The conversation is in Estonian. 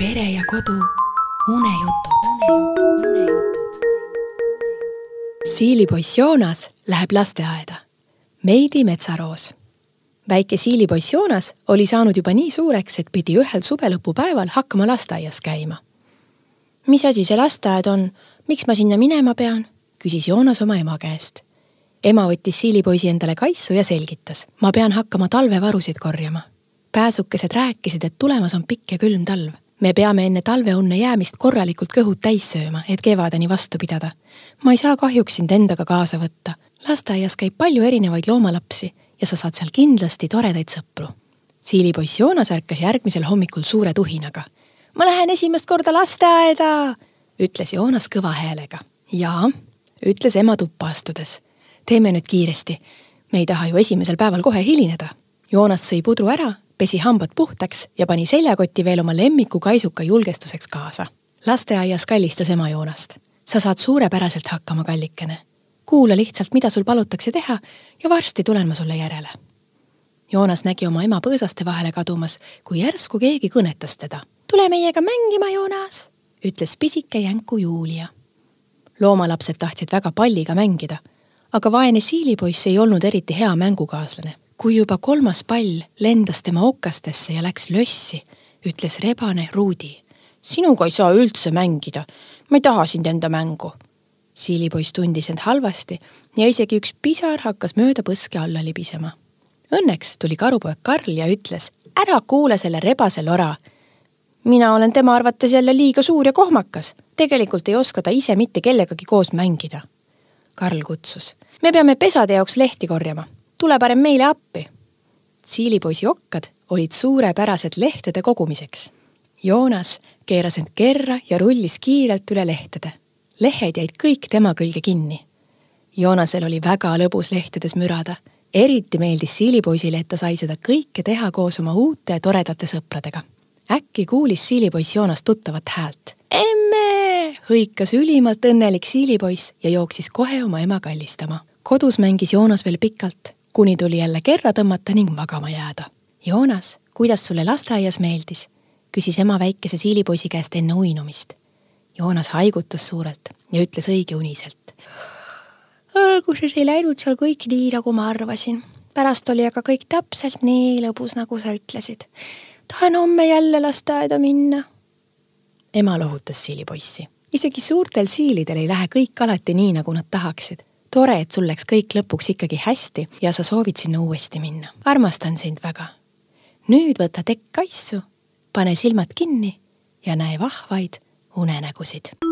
pere ja kodu unejutud, unejutud, unejutud.. siilipoiss Joonas läheb lasteaeda. Meidi Metsaroos. väike siilipoiss Joonas oli saanud juba nii suureks, et pidi ühel suvelõpupäeval hakkama lasteaias käima. mis asi see lasteaed on, miks ma sinna minema pean? küsis Joonas oma ema käest. ema võttis siilipoisi endale kaisu ja selgitas. ma pean hakkama talvevarusid korjama pääsukesed rääkisid, et tulemas on pikk ja külm talv me peame enne talveunne jäämist korralikult kõhud täis sööma, et kevadeni vastu pidada. ma ei saa kahjuks sind endaga kaasa võtta. lasteaias käib palju erinevaid loomalapsi ja sa saad seal kindlasti toredaid sõpru. siilipoiss Joonas ärkas järgmisel hommikul suure tuhinaga. ma lähen esimest korda lasteaeda, ütles Joonas kõva häälega. jaa, ütles ema tuppa astudes. teeme nüüd kiiresti. me ei taha ju esimesel päeval kohe hilineda. Joonas sõi pudru ära pesi hambad puhtaks ja pani seljakotti veel oma lemmiku kaisuka julgestuseks kaasa. lasteaias kallistas ema Joonast. sa saad suurepäraselt hakkama, kallikene. kuula lihtsalt, mida sul palutakse teha ja varsti tulen ma sulle järele. Joonas nägi oma ema põõsaste vahele kadumas, kui järsku keegi kõnetas teda. tule meiega mängima, Joonas, ütles pisike jänku Julia. loomalapsed tahtsid väga palliga mängida, aga vaene siilipoiss ei olnud eriti hea mängukaaslane kui juba kolmas pall lendas tema okastesse ja läks lössi, ütles rebane Ruudi. sinuga ei saa üldse mängida. ma ei taha sind enda mängu. siilipoiss tundis end halvasti ja isegi üks pisar hakkas mööda põske alla libisema. Õnneks tuli karupoeg Karl ja ütles, ära kuule selle rebase lora. mina olen tema arvates jälle liiga suur ja kohmakas. tegelikult ei oska ta ise mitte kellegagi koos mängida. Karl kutsus, me peame pesade jaoks lehti korjama tule parem meile appi. siilipoisi okkad olid suurepärased lehtede kogumiseks. Joonas keeras end kerra ja rullis kiirelt üle lehtede. lehed jäid kõik tema külge kinni. Joonasel oli väga lõbus lehtedes mürada. eriti meeldis siilipoisile, et ta sai seda kõike teha koos oma uute toredate sõpradega. äkki kuulis siilipoiss Joonast tuttavat häält. emme! hõikas ülimalt õnnelik siilipoiss ja jooksis kohe oma ema kallistama kodus mängis Joonas veel pikalt, kuni tuli jälle kerra tõmmata ning magama jääda. Joonas, kuidas sulle lasteaias meeldis? küsis ema väikese siilipoisi käest enne uinumist. Joonas haigutas suurelt ja ütles õigeuniselt. alguses ei läinud seal kõik nii, nagu ma arvasin. pärast oli aga kõik täpselt nii lõbus, nagu sa ütlesid. tahan homme jälle lasteaeda minna. ema lohutas siilipoissi. isegi suurtel siilidel ei lähe kõik alati nii, nagu nad tahaksid tore, et sul läks kõik lõpuks ikkagi hästi ja sa soovid sinna uuesti minna. armastan sind väga. nüüd võta tekk kaisu, pane silmad kinni ja näe vahvaid unenägusid